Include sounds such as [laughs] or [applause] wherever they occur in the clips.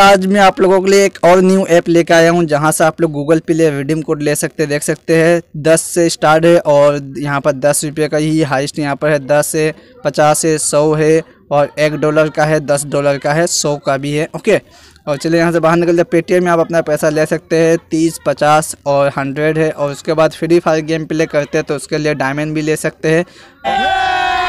आज मैं आप लोगों के लिए एक और न्यू ऐप लेकर आया हूं जहां से आप लोग गूगल पे ले रिडीम कोड ले सकते देख सकते हैं दस से स्टार्ट है और यहां पर दस रुपये का ही हाइस्ट यहां पर है दस है पचास है सौ है और एक डॉलर का है दस डॉलर का है सौ का भी है ओके और चलिए यहाँ से बाहर निकल जाए पेटीएम में आप अपना पैसा ले सकते हैं तीस पचास और हंड्रेड है और उसके बाद फ्री फायर गेम प्ले करते हैं तो उसके लिए डायमंड भी ले सकते हैं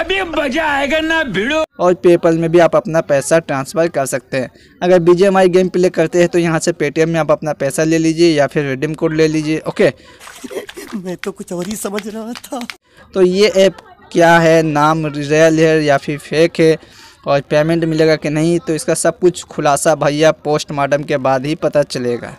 अभी मजा आएगा ना भिड़ो और पेपल में भी आप अपना पैसा ट्रांसफ़र कर सकते हैं अगर बीजे हमारी गेम प्ले करते हैं तो यहाँ से पेटीएम में आप अपना पैसा ले लीजिए या फिर रिडीम कोड ले लीजिए ओके मैं तो कुछ और ही समझ रहा था तो ये ऐप क्या है नाम रियल है या फिर फेक है और पेमेंट मिलेगा कि नहीं तो इसका सब कुछ खुलासा भैया पोस्टमार्टम के बाद ही पता चलेगा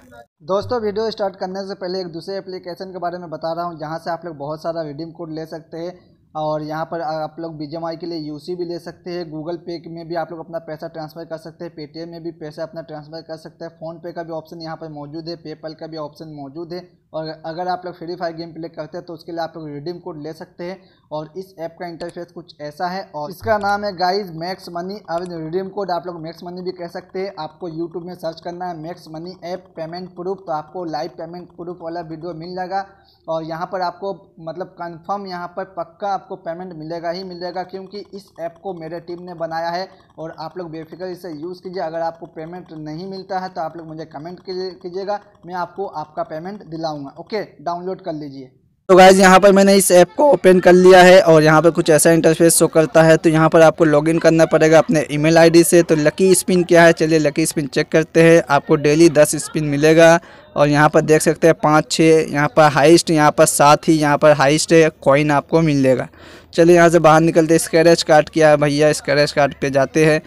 दोस्तों वीडियो स्टार्ट करने से पहले एक दूसरे एप्लीकेशन के बारे में बता रहा हूँ जहाँ से आप लोग बहुत सारा रिडीम कोड ले सकते हैं और यहाँ पर आप लोग बी के लिए यू भी ले सकते हैं गूगल पे में भी आप लोग अपना पैसा ट्रांसफ़र कर सकते हैं पेटीएम में भी पैसा अपना ट्रांसफ़र कर सकते हैं फ़ोनपे का भी ऑप्शन यहाँ पर मौजूद है पेपल का भी ऑप्शन मौजूद है और अगर आप लोग फ्री फायर गेम प्ले करते हैं तो उसके लिए आप लोग रिडीम कोड ले सकते हैं और इस ऐप का इंटरफेस कुछ ऐसा है और इसका नाम है गाइज मैक्स मनी अब रिडीम कोड आप लोग मैक्स मनी भी कह सकते हैं आपको यूट्यूब में सर्च करना है Max Money app payment proof तो आपको लाइव पेमेंट प्रूफ वाला वीडियो मिल जाएगा और यहाँ पर आपको मतलब कन्फर्म यहाँ पर पक्का आपको पेमेंट मिलेगा ही मिलेगा क्योंकि इस ऐप को मेरे टीम ने बनाया है और आप लोग बेफिक्र इसे यूज़ कीजिए अगर आपको पेमेंट नहीं मिलता है तो आप लोग मुझे कमेंट कीजिएगा मैं आपको आपका पेमेंट दिलाऊँगा दूंगा ओके डाउनलोड कर लीजिए तो गाइज यहाँ पर मैंने इस ऐप को ओपन कर लिया है और यहाँ पर कुछ ऐसा इंटरफेस शो करता है तो यहाँ पर आपको लॉगिन करना पड़ेगा अपने ईमेल आईडी से तो लकी स्पिन क्या है चलिए लकी स्पिन चेक करते हैं आपको डेली दस स्पिन मिलेगा और यहाँ पर देख सकते हैं पाँच छः यहाँ पर हाइस्ट यहाँ पर सात ही यहाँ पर हाइस्ट कॉइन आपको मिलेगा चलिए यहाँ से बाहर निकलते स्क्रैच कार्ड किया है भैया स्क्रैच कार्ड पर जाते हैं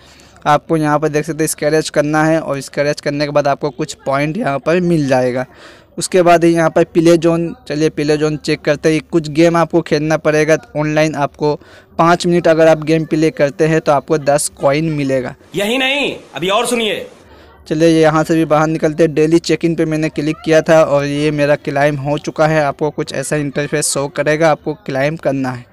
आपको यहाँ पर देख सकते हैं स्क्रैच करना है और स्क्रैच करने के बाद आपको कुछ पॉइंट यहाँ पर मिल जाएगा उसके बाद यहाँ पर प्ले जोन चलिए प्ले जोन चेक करते हैं कुछ गेम आपको खेलना पड़ेगा ऑनलाइन तो आपको पाँच मिनट अगर आप गेम प्ले करते हैं तो आपको दस कॉइन मिलेगा यही नहीं अभी और सुनिए चलिए यहाँ से भी बाहर निकलते डेली चेक इन पर मैंने क्लिक किया था और ये मेरा क्लाइम हो चुका है आपको कुछ ऐसा इंटरफेस शो करेगा आपको क्लाइम करना है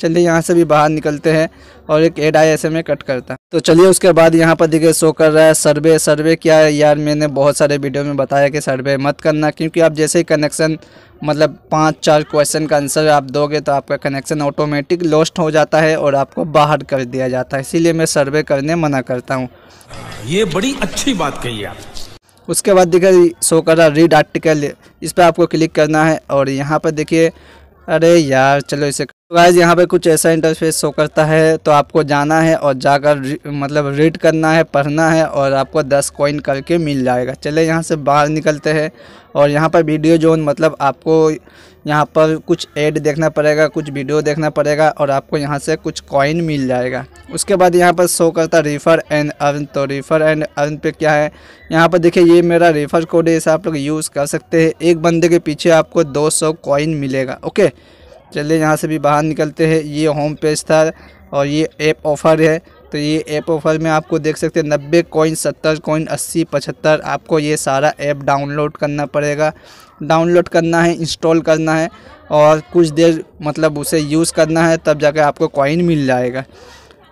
चलिए यहाँ से भी बाहर निकलते हैं और एक एड आई ऐसे में कट करता तो चलिए उसके बाद यहाँ पर देखिए शो कर रहा है सर्वे सर्वे क्या है यार मैंने बहुत सारे वीडियो में बताया कि सर्वे मत करना क्योंकि आप जैसे ही कनेक्शन मतलब पाँच चार क्वेश्चन का आंसर आप दोगे तो आपका कनेक्शन ऑटोमेटिक लॉस्ट हो जाता है और आपको बाहर कर दिया जाता है इसीलिए मैं सर्वे करने मना करता हूँ ये बड़ी अच्छी बात कही आप उसके बाद देखिए शो कर रहा रीड आर्टिकल इस पर आपको क्लिक करना है और यहाँ पर देखिए अरे यार चलो इसे गाइज़ यहाँ पे कुछ ऐसा इंटरफेस शो करता है तो आपको जाना है और जाकर मतलब रीड करना है पढ़ना है और आपको 10 कॉइन करके मिल जाएगा चले यहाँ से बाहर निकलते हैं और यहाँ पर वीडियो जोन मतलब आपको यहाँ पर कुछ ऐड देखना पड़ेगा कुछ वीडियो देखना पड़ेगा और आपको यहाँ से कुछ कॉइन मिल जाएगा उसके बाद यहाँ पर शो करता रिफ़र एंड अर्न तो रिफ़र एंड अर्न पे क्या है यहाँ पर देखिए ये मेरा रिफर कोड है इसे आप लोग यूज़ कर सकते हैं एक बंदे के पीछे आपको 200 कॉइन मिलेगा ओके चलिए यहाँ से भी बाहर निकलते हैं ये होम पेज था और ये ऐप ऑफ़र है तो ये ऐप ऑफ़र में आपको देख सकते हैं नब्बे कॉइन सत्तर कॉइन अस्सी पचहत्तर आपको ये सारा ऐप डाउनलोड करना पड़ेगा डाउनलोड करना है इंस्टॉल करना है और कुछ देर मतलब उसे यूज़ करना है तब जाके आपको कॉइन मिल जाएगा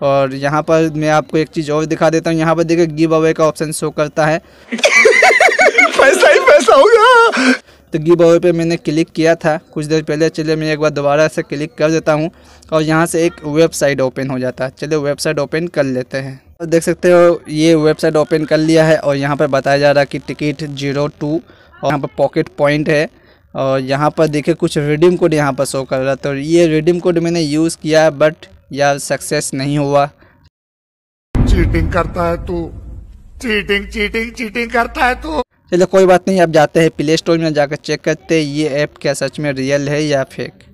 और यहाँ पर मैं आपको एक चीज़ और दिखा देता हूँ यहाँ पर देखिए गिव अवे का ऑप्शन शो करता है [laughs] पैसा ही पैसा होगा तो गिव अवे पे मैंने क्लिक किया था कुछ देर पहले चलिए मैं एक बार दोबारा से क्लिक कर देता हूँ और यहाँ से एक वेबसाइट ओपन हो जाता है चलिए वेबसाइट ओपन कर लेते हैं और देख सकते हो ये वेबसाइट ओपन कर लिया है और यहाँ पर बताया जा रहा है कि टिकट जीरो टू और यहाँ पर पॉकेट पॉइंट है और यहाँ पर देखिए कुछ रिडीम कोड यहाँ पर शो कर रहा तो ये रिडीम कोड मैंने यूज़ किया बट यार सक्सेस नहीं हुआ चीटिंग करता है तू चीटिंग चीटिंग चीटिंग करता है तू चलिए कोई बात नहीं आप जाते हैं प्ले स्टोर में जाकर चेक करते हैं ये ऐप क्या सच में रियल है या फेक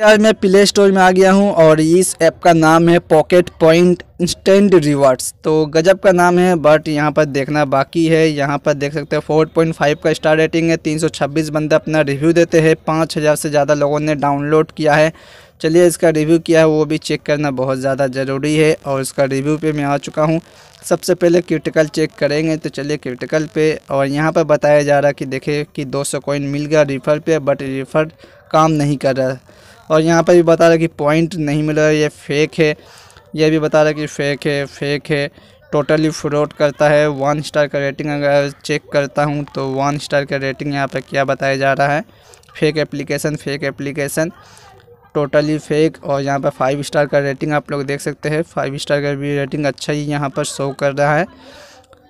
यार मैं प्ले स्टोर में आ गया हूँ और इस ऐप का नाम है पॉकेट पॉइंट इंस्टेंट रिवार्ड्स तो गजब का नाम है बट यहाँ पर देखना बाकी है यहाँ पर देख सकते हैं 4.5 का स्टार रेटिंग है 326 बंदे अपना रिव्यू देते हैं 5000 से ज़्यादा लोगों ने डाउनलोड किया है चलिए इसका रिव्यू किया है वो भी चेक करना बहुत ज़्यादा ज़रूरी है और इसका रिव्यू पे मैं आ चुका हूँ सबसे पहले क्रिटिकल चेक करेंगे तो चलिए क्रिटिकल पे और यहाँ पर बताया जा रहा कि देखिए कि 200 कॉइन मिल गया रिफ़र पे बट रिफ़र काम नहीं कर रहा और यहाँ पर भी बता रहा कि पॉइंट नहीं मिल रहा ये फेक है यह भी बता रहा कि फेक है फेक है टोटली फ्रॉड करता है वन स्टार का रेटिंग अगर चेक करता हूँ तो वन स्टार का रेटिंग यहाँ पर क्या बताया जा रहा है fake application fake application totally fake और यहाँ पर फाइव स्टार का रेटिंग आप लोग देख सकते हैं फाइव स्टार का भी रेटिंग अच्छा ही यहाँ पर शो कर रहा है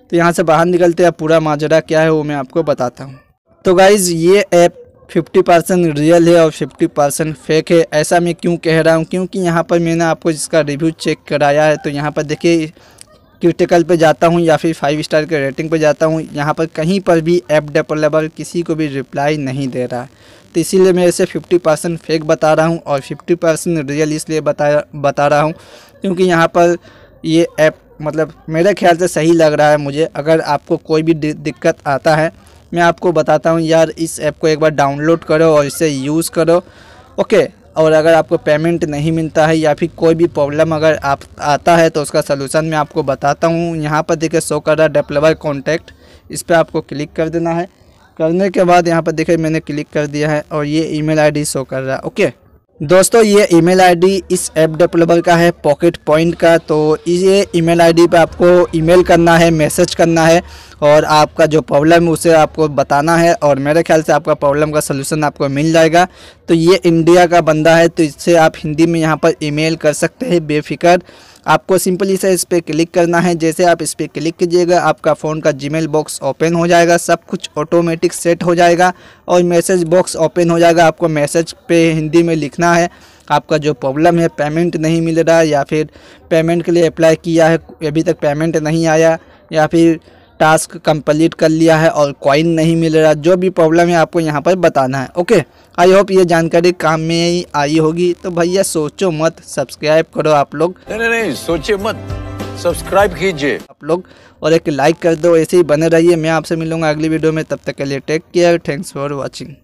तो यहाँ से बाहर निकलते हैं पूरा माजरा क्या है वो मैं आपको बताता हूँ तो गाइज़ ये ऐप 50 परसेंट रियल है और 50 परसेंट फेक है ऐसा मैं क्यों कह रहा हूँ क्योंकि यहाँ पर मैंने आपको जिसका रिव्यू चेक कराया है तो यहाँ पर देखिए क्रिटिकल पे जाता हूँ या फिर फाइव स्टार के रेटिंग पे जाता हूँ यहाँ पर कहीं पर भी ऐप डेवलपर किसी को भी रिप्लाई नहीं दे रहा है तो इसीलिए मैं इसे 50 परसेंट फेक बता रहा हूँ और 50 परसेंट रियल इसलिए बता बता रहा हूँ क्योंकि यहाँ पर ये ऐप मतलब मेरे ख्याल से सही लग रहा है मुझे अगर आपको कोई भी दिक्कत आता है मैं आपको बताता हूँ यार इस ऐप को एक बार डाउनलोड करो और इसे यूज़ करो ओके और अगर आपको पेमेंट नहीं मिलता है या फिर कोई भी प्रॉब्लम अगर आप आता है तो उसका सलूशन मैं आपको बताता हूँ यहाँ पर देखिए शो कर रहा है डेवलपर कॉन्टैक्ट इस पर आपको क्लिक कर देना है करने के बाद यहाँ पर देखिए मैंने क्लिक कर दिया है और ये ईमेल आईडी शो कर रहा है ओके दोस्तों ये ईमेल आईडी इस ऐप डेवलपर का है पॉकेट पॉइंट का तो ये ईमेल आईडी पे आपको ईमेल करना है मैसेज करना है और आपका जो प्रॉब्लम है उसे आपको बताना है और मेरे ख्याल से आपका प्रॉब्लम का सलूशन आपको मिल जाएगा तो ये इंडिया का बंदा है तो इससे आप हिंदी में यहाँ पर ईमेल कर सकते हैं बेफिक्र आपको सिंपली से इस पर क्लिक करना है जैसे आप इस पर क्लिक कीजिएगा आपका फ़ोन का जीमेल बॉक्स ओपन हो जाएगा सब कुछ ऑटोमेटिक सेट हो जाएगा और मैसेज बॉक्स ओपन हो जाएगा आपको मैसेज पे हिंदी में लिखना है आपका जो प्रॉब्लम है पेमेंट नहीं मिल रहा या फिर पेमेंट के लिए अप्लाई किया है अभी तक पेमेंट नहीं आया या फिर टास्क कंप्लीट कर लिया है और कॉइन नहीं मिल रहा जो भी प्रॉब्लम है आपको यहाँ पर बताना है ओके आई होप ये जानकारी काम में ही आई होगी तो भैया सोचो मत सब्सक्राइब करो आप लोग नहीं नहीं सोचे मत सब्सक्राइब कीजिए आप लोग और एक लाइक कर दो ऐसे ही बने रहिए मैं आपसे मिलूंगा अगली वीडियो में तब तक के लिए take care thanks for watching